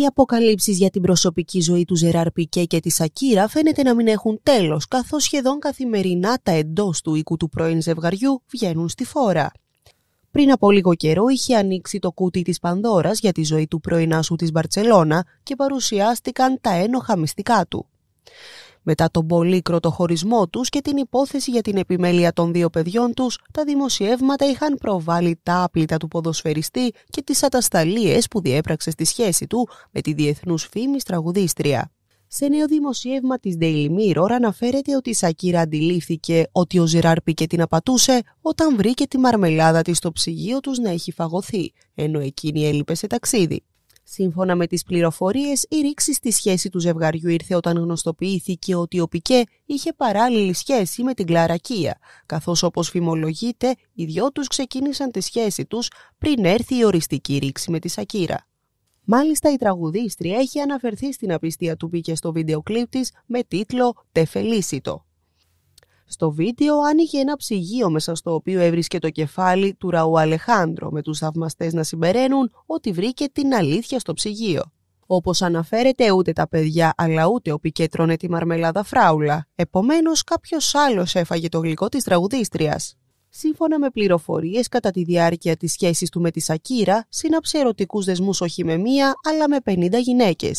Οι αποκαλύψεις για την προσωπική ζωή του Ζεράρ Πικέ και της Ακύρα φαίνεται να μην έχουν τέλος, καθώς σχεδόν καθημερινά τα εντός του οίκου του πρώην ζευγαριού βγαίνουν στη φόρα. Πριν από λίγο καιρό είχε ανοίξει το κούτι της Πανδώρας για τη ζωή του πρωινάσου της Μπαρτσελώνα και παρουσιάστηκαν τα ένοχα μυστικά του. Μετά τον πολύ το χωρισμό τους και την υπόθεση για την επιμέλεια των δύο παιδιών τους, τα δημοσιεύματα είχαν προβάλει τα άπλυτα του ποδοσφαιριστή και τις ατασταλίες που διέπραξε στη σχέση του με τη διεθνούς φήμης τραγουδίστρια. Σε νέο δημοσίευμα της Daily Mirror αναφέρεται ότι η Σακύρα αντιλήφθηκε ότι ο Ζεράρ Πικέ την απατούσε όταν βρήκε τη μαρμελάδα της στο ψυγείο τους να έχει φαγωθεί, ενώ εκείνη έλειπε σε ταξίδι. Σύμφωνα με τις πληροφορίες, η ρήξη στη σχέση του ζευγαριού ήρθε όταν γνωστοποιήθηκε ότι ο Πικέ είχε παράλληλη σχέση με την Κλαρακία, καθώς όπως φημολογείται, οι δυο τους ξεκίνησαν τη σχέση τους πριν έρθει η οριστική ρήξη με τη Σακύρα. Μάλιστα η τραγουδίστρια έχει αναφερθεί στην απιστία του Πικέ στο βίντεο κλίπ της με τίτλο «Τεφελίσιτο». Στο βίντεο άνοιγε ένα ψυγείο μέσα στο οποίο έβρισκε το κεφάλι του Ραού Αλεχάνδρο, με τους θαυμαστές να συμπεραίνουν ότι βρήκε την αλήθεια στο ψυγείο. όπως αναφέρεται ούτε τα παιδιά αλλά ούτε ο Πικέ τρώνε τη μαρμελάδα φράουλα. Επομένως κάποιος άλλος έφαγε το γλυκό της τραγουδίστριας. Σύμφωνα με πληροφορίες κατά τη διάρκεια της σχέσης του με τη Σακύρα, σύναψε ερωτικούς δεσμούς όχι με μία αλλά με 50 γυναίκε.